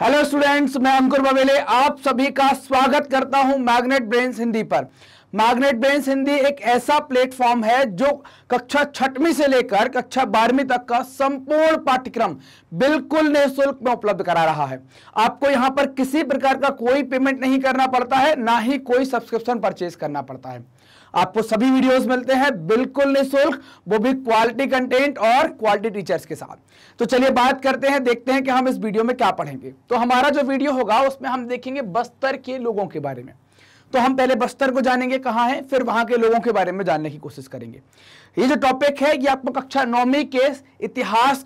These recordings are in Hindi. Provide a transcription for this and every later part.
हेलो स्टूडेंट्स मैं अंकुर बवेले आप सभी का स्वागत करता हूं मैग्नेट ब्रेन हिंदी पर मैग्नेट ब्रेन हिंदी एक ऐसा प्लेटफॉर्म है जो कक्षा छठवीं से लेकर कक्षा बारहवीं तक का संपूर्ण पाठ्यक्रम बिल्कुल निःशुल्क में उपलब्ध करा रहा है आपको यहां पर किसी प्रकार का कोई पेमेंट नहीं करना पड़ता है ना ही कोई सब्सक्रिप्शन परचेज करना पड़ता है आपको सभी वीडियोस मिलते हैं बिल्कुल निःशुल्क वो भी क्वालिटी कंटेंट और क्वालिटी टीचर्स के साथ तो चलिए बात करते हैं देखते हैं कि हम इस वीडियो में क्या पढ़ेंगे तो हमारा जो वीडियो होगा उसमें हम देखेंगे बस्तर के लोगों के बारे में तो हम पहले बस्तर को जानेंगे कहाँ है फिर वहां के लोगों के बारे में जानने की कोशिश करेंगे ये जो टॉपिक है ये आपको कक्षा नौवीं के इतिहास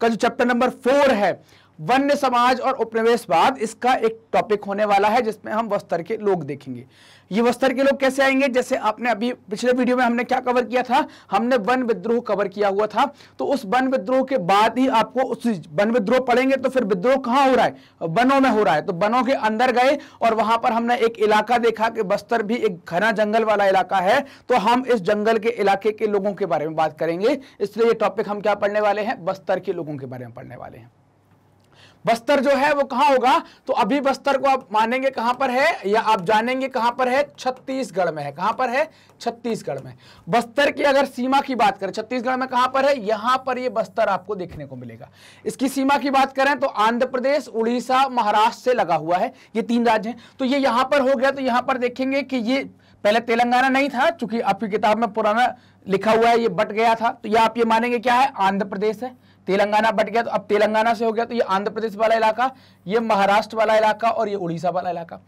का जो चैप्टर नंबर फोर है वन्य समाज और उपनिवेशवाद इसका एक टॉपिक होने वाला है जिसमें हम वस्तर के लोग देखेंगे ये वस्तर के लोग कैसे आएंगे जैसे आपने अभी पिछले वीडियो में हमने क्या कवर किया था हमने वन विद्रोह कवर किया हुआ था तो उस वन विद्रोह के बाद ही आपको उस वन विद्रोह पढ़ेंगे तो फिर विद्रोह कहाँ हो रहा है वनों में हो रहा है तो वनों के अंदर गए और वहां पर हमने एक इलाका देखा कि बस्तर भी एक घना जंगल वाला इलाका है तो हम इस जंगल के इलाके के लोगों के बारे में बात करेंगे इसलिए ये टॉपिक हम क्या पढ़ने वाले हैं बस्तर के लोगों के बारे में पढ़ने वाले हैं बस्तर जो है वो कहाँ होगा तो अभी बस्तर को आप मानेंगे कहां पर है या आप जानेंगे कहां पर है छत्तीसगढ़ में है कहां पर है छत्तीसगढ़ में बस्तर की अगर सीमा की बात करें छत्तीसगढ़ में कहां पर है यहां पर ये बस्तर आपको देखने को मिलेगा इसकी सीमा की बात करें तो आंध्र प्रदेश उड़ीसा महाराष्ट्र से लगा हुआ है ये तीन राज्य हैं तो ये यहां पर हो गया तो यहां पर देखेंगे कि ये पहले तेलंगाना नहीं था चूंकि आपकी किताब में पुराना लिखा हुआ है ये बट गया था तो ये आप ये मानेंगे क्या है आंध्र प्रदेश है तेलंगाना बट गया तो अब तेलंगाना से हो गया तो ये आंध्र प्रदेश वाला इलाका ये महाराष्ट्र वाला इलाका और ये उड़ीसा वाला इलाका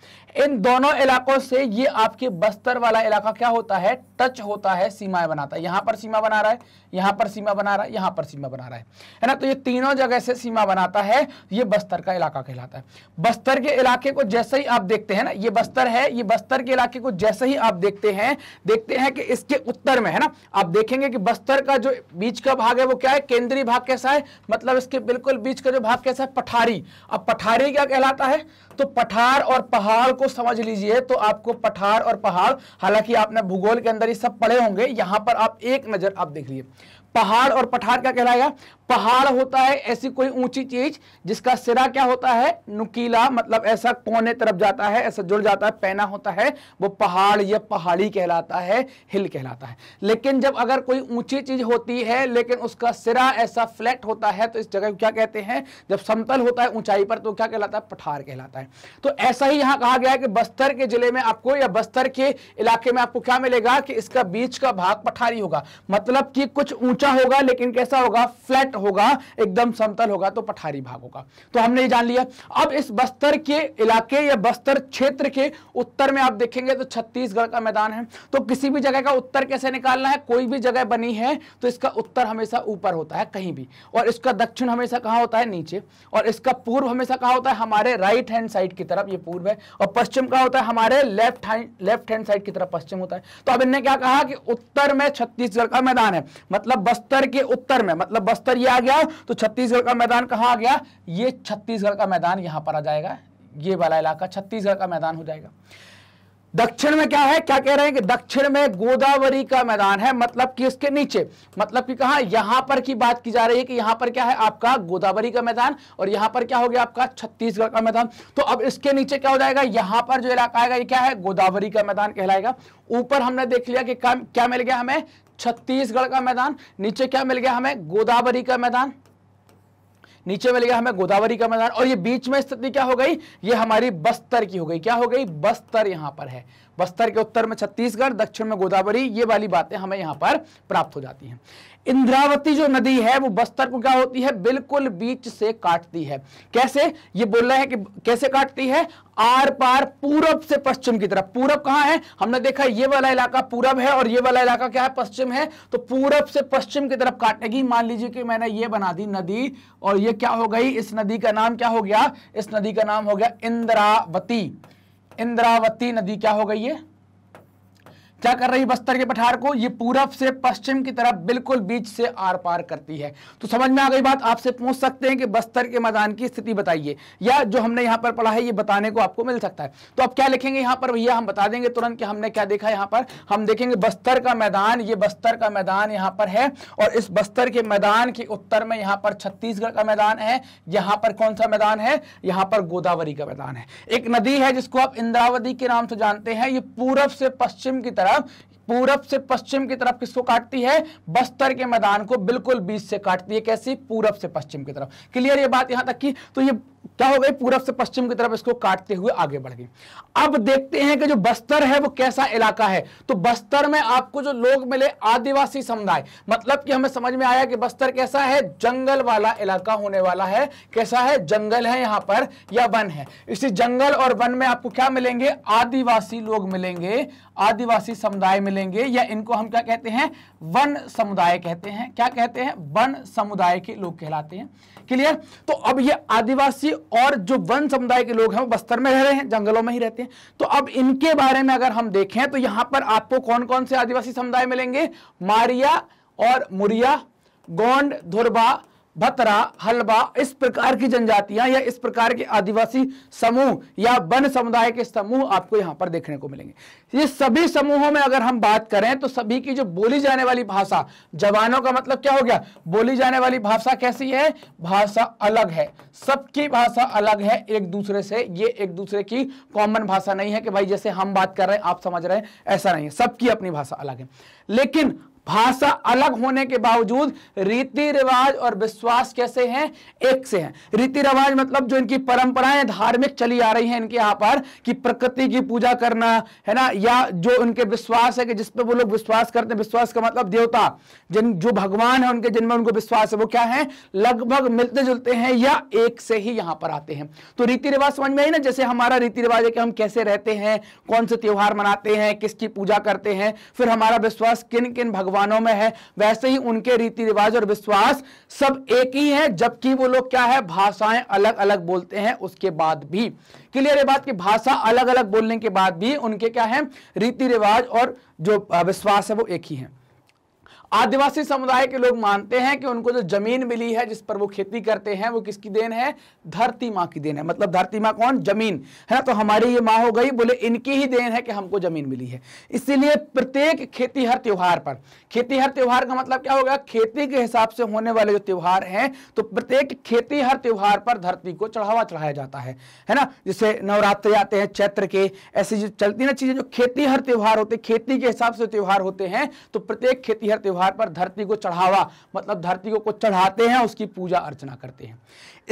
इन दोनों इलाकों से ये आपके बस्तर वाला इलाका क्या होता है टच होता है सीमाएं बनाता है यहां पर सीमा बना रहा है यहां पर सीमा बना रहा है यहां पर सीमा बना रहा है है ना तो ये तीनों जगह से सीमा बनाता है ये बस्तर का इलाका कहलाता है बस्तर के इलाके को जैसे ही आप देखते हैं ना ये बस्तर है ये बस्तर के इलाके को जैसे ही आप देखते हैं देखते हैं कि इसके उत्तर में है ना आप देखेंगे कि बस्तर का जो बीच का भाग है वो क्या है केंद्रीय भाग कैसा है मतलब इसके बिल्कुल बीच का जो भाग कैसा है पठारी अब पठारी पठारी क्या कहलाता है तो पठार और पहाड़ को समझ लीजिए तो आपको पठार और पहाड़ हालांकि आपने भूगोल के अंदर ही सब पढ़े होंगे यहां पर आप एक नजर आप देख लीजिए पहाड़ और पठार क्या कहलाएगा पहाड़ होता है ऐसी कोई ऊंची चीज जिसका सिरा क्या होता है नुकीला मतलब ऐसा कोने तरफ जाता है ऐसा जुड़ जाता है पैना होता है वो पहाड़ या पहाड़ी कहलाता है हिल कहलाता है लेकिन जब अगर कोई ऊंची चीज होती है लेकिन उसका सिरा ऐसा फ्लैट होता है तो इस जगह को क्या कहते हैं जब समतल होता है ऊंचाई पर तो क्या कहलाता है पठार कहलाता है तो ऐसा ही यहां कहा गया है कि बस्तर के जिले में आपको या बस्तर के इलाके में आपको क्या मिलेगा कि इसका बीच का भाग पठारी होगा मतलब कि कुछ ऊंचा होगा लेकिन कैसा होगा फ्लैट फ्लैट होगा एकदम समतल होगा तो पठारी भाग होगा तो हमने ये जान लिया अब इस बस्तर के इलाके या बस्तर क्षेत्र के उत्तर में आप देखेंगे तो छत्तीसगढ़ का मैदान है तो किसी भी जगह का उत्तर कैसे निकालना है कोई भी जगह बनी है तो इसका उत्तर हमेशा ऊपर होता है कहीं भी और इसका दक्षिण हमेशा कहाँ होता है नीचे और इसका पूर्व हमेशा कहाँ होता है हमारे राइट हैंड साइड की तरफ ये पूर्व है और पश्चिम कहाँ होता है हमारे लेफ्ट लेफ्ट हैंड साइड की तरफ पश्चिम होता है तो अब इनने क्या कहा कि उत्तर में छत्तीसगढ़ का मैदान है मतलब बस्तर के उत्तर में मतलब बस्तर आ गया तो छत्तीसगढ़ का मैदान कहाँ आ गया ये छत्तीसगढ़ का मैदान यहाँ पर आ जाएगा ये वाला इलाका छत्तीसगढ़ का मैदान हो जाएगा दक्षिण में क्या है क्या कह रहे हैं कि दक्षिण में गोदावरी का मैदान है मतलब कि इसके नीचे मतलब कि कहा यहां पर की बात की जा रही है कि यहां पर क्या है आपका गोदावरी का मैदान और यहां पर क्या हो गया आपका छत्तीसगढ़ का मैदान तो अब इसके नीचे क्या हो जाएगा यहां पर जो इलाका आएगा ये क्या है गोदावरी का मैदान कहलाएगा ऊपर हमने देख लिया कि क्या मिल गया हमें छत्तीसगढ़ का मैदान नीचे क्या मिल गया हमें गोदावरी का मैदान नीचे मिल गया हमें गोदावरी का मैदान और ये बीच में स्थिति क्या हो गई ये हमारी बस्तर की हो गई क्या हो गई बस्तर यहां पर है बस्तर के उत्तर में छत्तीसगढ़ दक्षिण में गोदावरी ये वाली बातें हमें यहां पर प्राप्त हो जाती हैं इंद्रावती जो नदी है वो बस्तर को क्या होती है बिल्कुल बीच से काटती है कैसे ये बोल रहे हैं कि कैसे काटती है आर पार पूरब से पश्चिम की तरफ पूरब कहां है हमने देखा ये वाला इलाका पूरब है और ये वाला इलाका क्या है पश्चिम है तो पूरब से पश्चिम की तरफ काटेगी मान लीजिए कि मैंने ये बना दी नदी और ये क्या हो गई इस नदी का नाम क्या हो गया इस नदी का नाम हो गया इंद्रावती इंद्रावती नदी क्या हो गई है क्या कर रही बस्तर के पठार को ये पूरब से पश्चिम की तरफ बिल्कुल बीच से आर पार करती है तो समझ में आ गई बात आपसे पूछ सकते हैं कि बस्तर के मैदान की स्थिति बताइए या जो हमने यहां पर पढ़ा है ये बताने को आपको मिल सकता है तो आप क्या लिखेंगे यहां पर भैया हम बता देंगे तुरंत कि हमने क्या देखा यहां पर हम देखेंगे बस्तर का मैदान ये बस्तर का मैदान यहां पर है और इस बस्तर के मैदान के उत्तर में यहाँ पर छत्तीसगढ़ का मैदान है यहां पर कौन सा मैदान है यहां पर गोदावरी का मैदान है एक नदी है जिसको आप इंद्रावती के नाम से जानते हैं ये पूरब से पश्चिम की तरफ तरफ पूरब से पश्चिम की तरफ किसको काटती है बस्तर के मैदान को बिल्कुल बीच से काटती है कैसी पूरब से पश्चिम की तरफ क्लियर ये बात यहां तक की तो ये क्या हो गई पूरब से पश्चिम की तरफ इसको काटते हुए आगे बढ़ गई अब देखते हैं कि जो बस्तर है वो कैसा इलाका है तो बस्तर में आपको जो लोग मिले आदिवासी समुदाय मतलब कि हमें समझ में आया कि बस्तर कैसा है जंगल वाला इलाका होने वाला है कैसा है जंगल है यहां पर या वन है इसी जंगल और वन में आपको क्या मिलेंगे आदिवासी लोग मिलेंगे आदिवासी समुदाय मिलेंगे या इनको हम क्या कहते हैं वन समुदाय कहते हैं क्या कहते हैं वन समुदाय के लोग कहलाते हैं क्लियर तो अब ये आदिवासी और जो वन समुदाय के लोग हैं वो बस्तर में रह रहे हैं जंगलों में ही रहते हैं तो अब इनके बारे में अगर हम देखें तो यहां पर आपको कौन कौन से आदिवासी समुदाय मिलेंगे मारिया और मुरिया गोंड धुरबा भतरा हलवा इस प्रकार की जनजातियां या इस प्रकार के आदिवासी समूह या वन समुदाय के समूह आपको यहां पर देखने को मिलेंगे ये सभी समूहों में अगर हम बात करें तो सभी की जो बोली जाने वाली भाषा जवानों का मतलब क्या हो गया बोली जाने वाली भाषा कैसी है भाषा अलग है सबकी भाषा अलग है एक दूसरे से ये एक दूसरे की कॉमन भाषा नहीं है कि भाई जैसे हम बात कर रहे हैं आप समझ रहे हैं ऐसा नहीं है सबकी अपनी भाषा अलग है लेकिन भाषा अलग होने के बावजूद रीति रिवाज और विश्वास कैसे हैं एक से हैं रीति रिवाज मतलब जो इनकी परंपराएं धार्मिक चली आ रही हैं इनके यहाँ पर कि प्रकृति की पूजा करना है ना या जो उनके विश्वास है कि जिस पे वो लोग विश्वास करते हैं विश्वास का मतलब देवता जिन जो भगवान है उनके जिनमें उनको विश्वास है वो क्या है लगभग मिलते जुलते हैं या एक से ही यहाँ पर आते हैं तो रीति रिवाज समझ में आई ना जैसे हमारा रीति रिवाज है कि हम कैसे रहते हैं कौन से त्यौहार मनाते हैं किसकी पूजा करते हैं फिर हमारा विश्वास किन किन भगवान भगवानों में है वैसे ही उनके रीति रिवाज और विश्वास सब एक ही है जबकि वो लोग क्या है भाषाएं अलग अलग बोलते हैं उसके बाद भी क्लियर है बात की भाषा अलग अलग बोलने के बाद भी उनके क्या है रीति रिवाज और जो विश्वास है वो एक ही है आदिवासी समुदाय के लोग मानते हैं कि उनको जो जमीन मिली है जिस पर वो खेती करते हैं वो किसकी देन है धरती माँ की देन है मतलब धरती माँ कौन जमीन है ना तो हमारी ये माँ हो गई बोले इनकी ही देन है कि हमको जमीन मिली है इसीलिए प्रत्येक खेती हर त्यौहार पर खेती हर त्यौहार का मतलब क्या होगा खेती के हिसाब से होने वाले जो त्यौहार हैं तो प्रत्येक खेती हर त्यौहार पर धरती को चढ़ावा चढ़ाया जाता है है ना जैसे नवरात्र आते हैं चैत्र के ऐसी जो चलती ना चीजें जो खेती हर त्यौहार होते खेती के हिसाब से त्यौहार होते हैं तो प्रत्येक खेती हर त्यौहार आधार पर धरती को चढ़ावा मतलब धरती को कुछ चढ़ाते हैं उसकी पूजा अर्चना करते हैं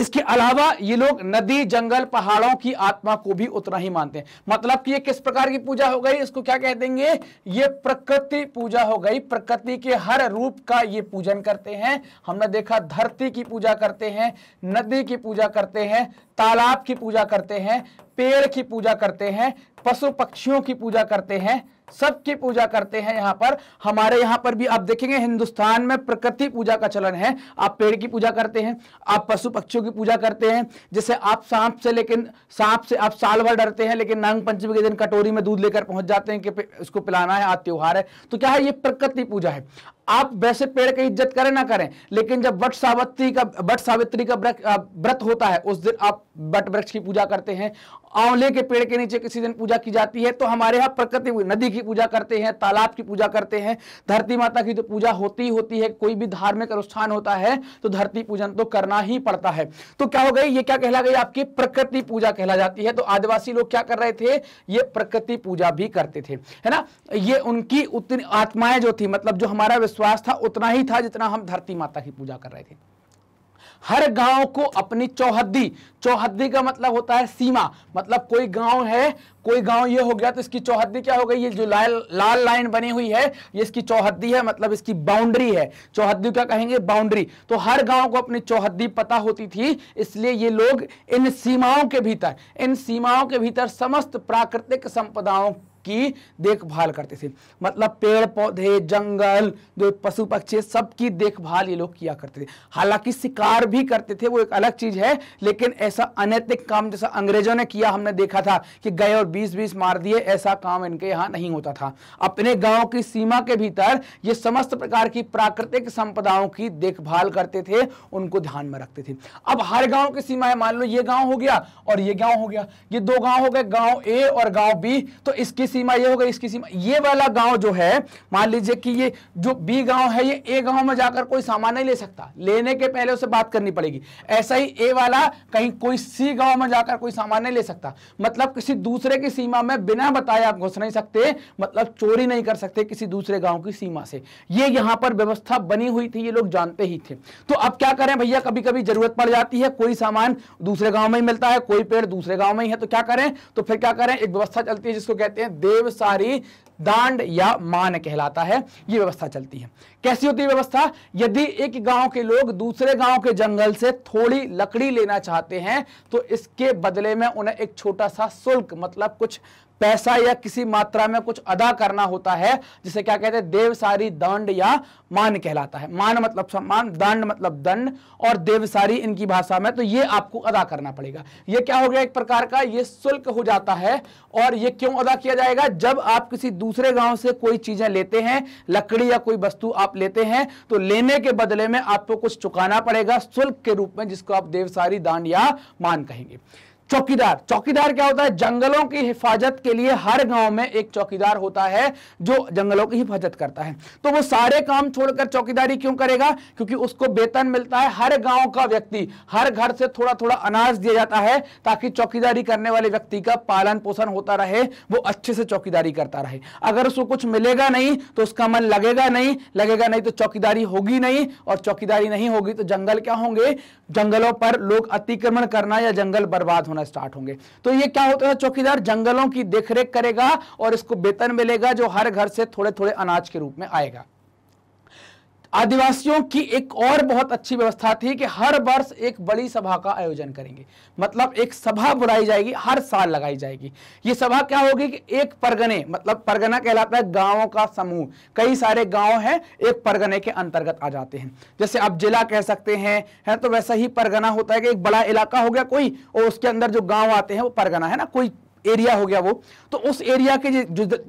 इसके अलावा ये लोग नदी जंगल पहाड़ों की आत्मा को भी उतना ही मानते हैं मतलब कि ये किस प्रकार की पूजा हो गई इसको क्या कह देंगे ये प्रकृति पूजा हो गई प्रकृति के हर रूप का ये पूजन करते हैं हमने देखा धरती की पूजा करते हैं नदी की पूजा करते हैं तालाब की पूजा करते हैं पेड़ की पूजा करते हैं पशु पक्षियों की पूजा करते हैं सबकी पूजा करते हैं यहाँ पर हमारे यहाँ पर भी आप देखेंगे हिंदुस्तान में प्रकृति पूजा का चलन है आप पेड़ की पूजा करते हैं आप पशु पक्षियों की पूजा करते हैं जैसे आप सांप से लेकिन सांप से आप साल भर डरते हैं लेकिन नांग पंचमी के दिन कटोरी में दूध लेकर पहुंच जाते हैं कि उसको पिलाना है आज त्योहार है तो क्या है ये प्रकृति पूजा है आप वैसे पेड़ की इज्जत करें ना करें लेकिन जब वट सावित्री का वट सावित्री का व्रत होता है उस दिन आप वट वृक्ष की पूजा करते हैं आंवले के पेड़ के नीचे किसी दिन पूजा की जाती है तो हमारे यहाँ प्रकृति नदी की पूजा करते हैं तालाब की पूजा करते हैं धरती माता की जो पूजा होती होती है कोई भी धार्मिक अनुष्ठान होता है तो धरती पूजन तो करना ही पड़ता है तो क्या हो गई ये क्या कहला गई आपकी प्रकृति पूजा कहला जाती है तो आदिवासी लोग क्या कर रहे थे ये प्रकृति पूजा भी करते थे है ना ये उनकी उतनी आत्माएं जो थी मतलब जो हमारा विश्वास था उतना ही था जितना हम धरती माता की पूजा कर रहे थे हर गांव को अपनी चौहद्दी चौहद्दी का मतलब होता है सीमा मतलब कोई गांव है कोई गांव ये हो गया तो इसकी चौहद्दी क्या हो गई ये जो लाल लाल लाइन बनी हुई है ये इसकी चौहद्दी है मतलब इसकी बाउंड्री है चौहद्दी क्या कहेंगे बाउंड्री तो हर गांव को अपनी चौहद्दी पता होती थी इसलिए ये लोग इन सीमाओं के भीतर इन सीमाओं के भीतर समस्त प्राकृतिक संपदाओं की देखभाल करते थे मतलब पेड़ पौधे जंगल जो पशु पक्षी सबकी देखभाल ये लोग किया करते थे हालांकि शिकार भी करते थे वो एक अलग चीज है लेकिन ऐसा अनैतिक काम जैसा अंग्रेजों ने किया हमने देखा था कि गए और बीस बीस मार दिए ऐसा काम इनके यहाँ नहीं होता था अपने गाँव की सीमा के भीतर ये समस्त प्रकार की प्राकृतिक संपदाओं की देखभाल करते थे उनको ध्यान में रखते थे अब हर गांव की सीमा है मान लो ये गांव हो गया और ये गांव हो गया ये दो गांव हो गए गांव ए और गांव बी तो इसकी सीमा ये हो गई इसकी सीमा ये वाला गांव जो है मान लीजिए कि ये जो बी गांव है ये ए गांव में जाकर कोई सामान नहीं ले सकता लेने के पहले उसे बात करनी पड़ेगी ऐसा ही ए वाला कहीं कोई सी गांव में जाकर कोई सामान नहीं ले सकता मतलब किसी दूसरे की सीमा में बिना बताए आप घुस नहीं सकते मतलब चोरी नहीं कर सकते किसी दूसरे गाँव की सीमा से ये यहाँ पर व्यवस्था बनी हुई थी ये लोग जानते ही थे तो अब क्या करें भैया कभी कभी जरूरत पड़ जाती है कोई सामान दूसरे गाँव में ही मिलता है कोई पेड़ दूसरे गाँव में ही है तो क्या करें तो फिर क्या करें एक व्यवस्था चलती है जिसको कहते हैं देवसारी दांड या मान कहलाता है ये व्यवस्था चलती है कैसी होती है व्यवस्था यदि एक गांव के लोग दूसरे गांव के जंगल से थोड़ी लकड़ी लेना चाहते हैं तो इसके बदले में उन्हें एक छोटा सा शुल्क मतलब कुछ पैसा या किसी मात्रा में कुछ अदा करना होता है जिसे क्या कहते हैं देवसारी दंड या मान कहलाता है मान मतलब सम्मान दंड मतलब दंड और देवसारी इनकी भाषा में तो ये आपको अदा करना पड़ेगा ये क्या हो गया एक प्रकार का ये शुल्क हो जाता है और ये क्यों अदा किया जाएगा जब आप किसी दूसरे गांव से कोई चीजें लेते हैं लकड़ी या कोई वस्तु आप लेते हैं तो लेने के बदले में आपको कुछ चुकाना पड़ेगा शुल्क के रूप में जिसको आप देवसारी दान या मान कहेंगे चौकीदार चौकीदार क्या होता है जंगलों की हिफाजत के लिए हर गांव में एक चौकीदार होता है जो जंगलों की हिफाजत करता है तो वो सारे काम छोड़कर चौकीदारी क्यों करेगा क्योंकि उसको वेतन मिलता है हर गांव का व्यक्ति हर घर से थोड़ा थोड़ा अनाज दिया जाता है ताकि चौकीदारी करने वाले व्यक्ति का पालन पोषण होता रहे वो अच्छे से चौकीदारी करता रहे अगर उसको कुछ मिलेगा नहीं तो उसका मन लगेगा नहीं लगेगा नहीं तो चौकीदारी होगी नहीं और चौकीदारी नहीं होगी तो जंगल क्या होंगे जंगलों पर लोग अतिक्रमण करना या जंगल बर्बाद होना होना स्टार्ट होंगे तो ये क्या होता है चौकीदार जंगलों की देखरेख करेगा और इसको वेतन मिलेगा जो हर घर से थोड़े थोड़े अनाज के रूप में आएगा आदिवासियों की एक और बहुत अच्छी व्यवस्था थी कि हर वर्ष एक बड़ी सभा का आयोजन करेंगे मतलब एक सभा बुलाई जाएगी हर साल लगाई जाएगी ये सभा क्या होगी कि एक परगने मतलब परगना कहलाता है गांवों का समूह कई सारे गांव हैं एक परगने के अंतर्गत आ जाते हैं जैसे आप जिला कह सकते हैं है तो वैसा ही परगना होता है कि एक बड़ा इलाका हो गया कोई और उसके अंदर जो गाँव आते हैं वो परगना है ना कोई एरिया हो गया वो तो उस एरिया के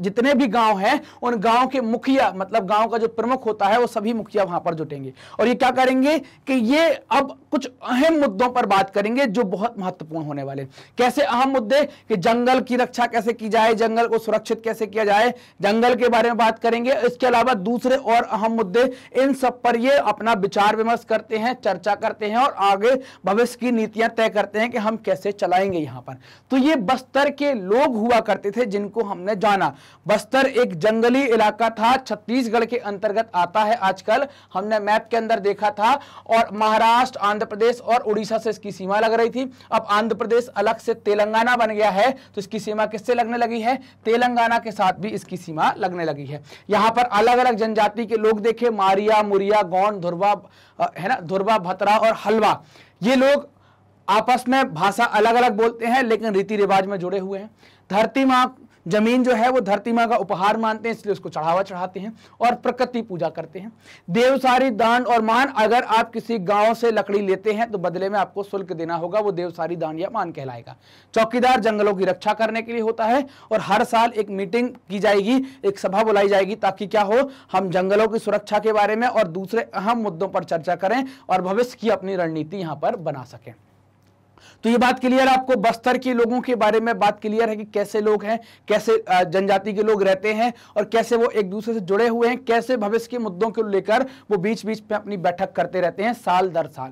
जितने भी गांव हैं उन गांव के मुखिया मतलब गांव का जो प्रमुख होता है वो सभी मुखिया वहां पर जुटेंगे और ये क्या करेंगे कि ये अब कुछ अहम मुद्दों पर बात करेंगे जो बहुत महत्वपूर्ण होने वाले कैसे अहम मुद्दे कि जंगल की रक्षा कैसे की जाए जंगल को सुरक्षित कैसे किया जाए जंगल के बारे में बात करेंगे इसके अलावा दूसरे और अहम मुद्दे इन सब पर ये अपना विचार विमर्श करते हैं चर्चा करते हैं और आगे भविष्य की नीतियां तय करते हैं कि हम कैसे चलाएंगे यहां पर तो ये बस्तर के के लोग हुआ करते थे जिनको हमने जाना बस्तर एक जंगली इलाका था छत्तीसगढ़ के अंतर्गत आता है आजकल हमने मैप के अंदर देखा था और महाराष्ट्र आंध्र प्रदेश और उड़ीसा से इसकी सीमा लग रही थी अब आंध्र प्रदेश अलग से तेलंगाना बन गया है तो इसकी सीमा किससे लगने लगी है तेलंगाना के साथ भी इसकी सीमा लगने लगी है यहां पर अलग अलग जनजाति के लोग देखे मारिया मुरिया गौंड धुरवा है ना धुरवा भतरा और हलवा ये लोग आपस में भाषा अलग अलग बोलते हैं लेकिन रीति रिवाज में जुड़े हुए हैं धरती माँ जमीन जो है वो धरती माँ का उपहार मानते हैं इसलिए उसको चढ़ावा चढ़ाते हैं और प्रकृति पूजा करते हैं देवसारी दान और मान अगर आप किसी गांव से लकड़ी लेते हैं तो बदले में आपको शुल्क देना होगा वो देवसारी दान या मान कहलाएगा चौकीदार जंगलों की रक्षा करने के लिए होता है और हर साल एक मीटिंग की जाएगी एक सभा बुलाई जाएगी ताकि क्या हो हम जंगलों की सुरक्षा के बारे में और दूसरे अहम मुद्दों पर चर्चा करें और भविष्य की अपनी रणनीति यहाँ पर बना सकें तो ये बात क्लियर आपको बस्तर के लोगों के बारे में बात क्लियर है कि कैसे लोग हैं कैसे जनजाति के लोग रहते हैं और कैसे वो एक दूसरे से जुड़े हुए हैं कैसे भविष्य के मुद्दों को लेकर वो बीच बीच में अपनी बैठक करते रहते हैं साल दर साल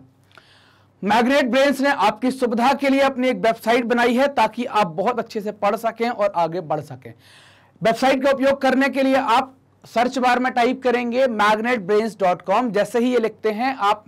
मैग्नेट ब्रेन्स ने आपकी सुविधा के लिए अपनी एक वेबसाइट बनाई है ताकि आप बहुत अच्छे से पढ़ सकें और आगे बढ़ सकें वेबसाइट का उपयोग करने के लिए आप सर्च बार में टाइप करेंगे मैग्नेट जैसे ही ये लिखते हैं आप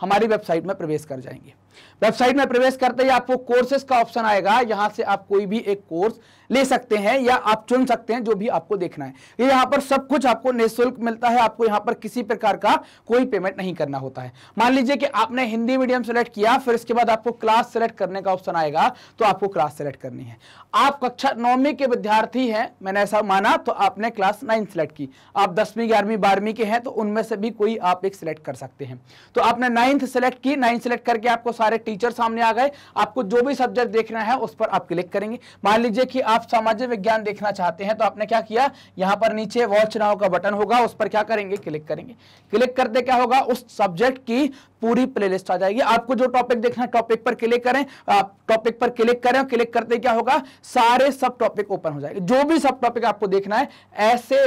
हमारी वेबसाइट में प्रवेश कर जाएंगे वेबसाइट में प्रवेश करते ही आपको कोर्सेज का ऑप्शन आएगा यहां से आप कोई भी एक कोर्स ले सकते हैं या आप चुन सकते हैं जो भी आपको देखना है ये यहाँ पर सब कुछ आपको निःशुल्क मिलता है आपको यहाँ पर किसी प्रकार का कोई पेमेंट नहीं करना होता है मान लीजिए कि आपने हिंदी मीडियम सेलेक्ट किया फिर इसके बाद आपको क्लास सेलेक्ट करने का ऑप्शन आएगा तो आपको क्लास सेलेक्ट करनी है आप कक्षा नौवीं के विद्यार्थी हैं मैंने ऐसा माना तो आपने क्लास नाइन सेलेक्ट की आप दसवीं ग्यारहवीं बारहवीं के हैं तो उनमें से भी कोई आप एक सिलेक्ट कर सकते हैं तो आपने नाइन्थ सेलेक्ट की नाइन्थ सेलेक्ट करके आपको सारे टीचर सामने आ गए आपको जो भी सब्जेक्ट देखना है उस पर आप क्लिक करेंगे मान लीजिए कि आप सामाजिक विज्ञान देखना चाहते हैं तो आपने क्या किया यहाँ पर नीचे वॉच नाव का बटन होगा उस पर क्या करेंगे क्लिक करेंगे क्लिक करते क्या होगा उस सब्जेक्ट की पूरी प्लेलिस्ट आ जाएगी आपको जो टॉपिक देखना है टॉपिक पर क्लिक करें आप टॉपिक पर क्लिक करें क्लिक करते क्या होगा सारे सब टॉपिक ओपन हो जाएंगे जो भी सब टॉपिक आपको देखना है ऐसे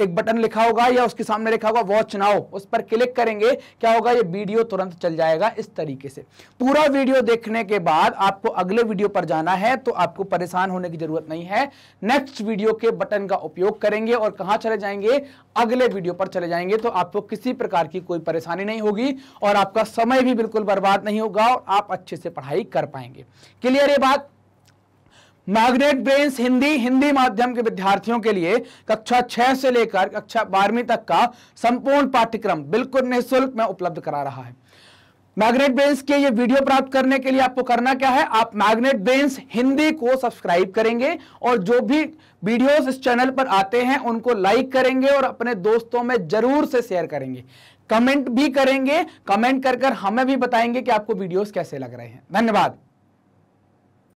एक बटन लिखा होगा या उसके सामने लिखा होगा वॉच नाउ उस पर क्लिक करेंगे क्या होगा ये वीडियो तुरंत चल जाएगा इस तरीके से पूरा वीडियो देखने के बाद आपको अगले वीडियो पर जाना है तो आपको परेशान होने की जरूरत नहीं है नेक्स्ट वीडियो के बटन का उपयोग करेंगे और कहां चले जाएंगे अगले वीडियो पर चले जाएंगे तो आपको किसी प्रकार की कोई परेशानी नहीं होगी और आपका समय भी बिल्कुल बर्बाद नहीं होगा और आप अच्छे से पढ़ाई कर पाएंगे क्लियर ये बात मैग्नेट ब्रेन्स हिंदी हिंदी माध्यम के विद्यार्थियों के लिए कक्षा छह से लेकर कक्षा बारहवीं तक का संपूर्ण पाठ्यक्रम बिल्कुल निःशुल्क में उपलब्ध करा रहा है मैग्नेट ब्रेन्स के ये वीडियो प्राप्त करने के लिए आपको करना क्या है आप मैग्नेट ब्रेन्स हिंदी को सब्सक्राइब करेंगे और जो भी वीडियोस इस चैनल पर आते हैं उनको लाइक करेंगे और अपने दोस्तों में जरूर से शेयर करेंगे कमेंट भी करेंगे कमेंट कर हमें भी बताएंगे कि आपको वीडियोस कैसे लग रहे हैं धन्यवाद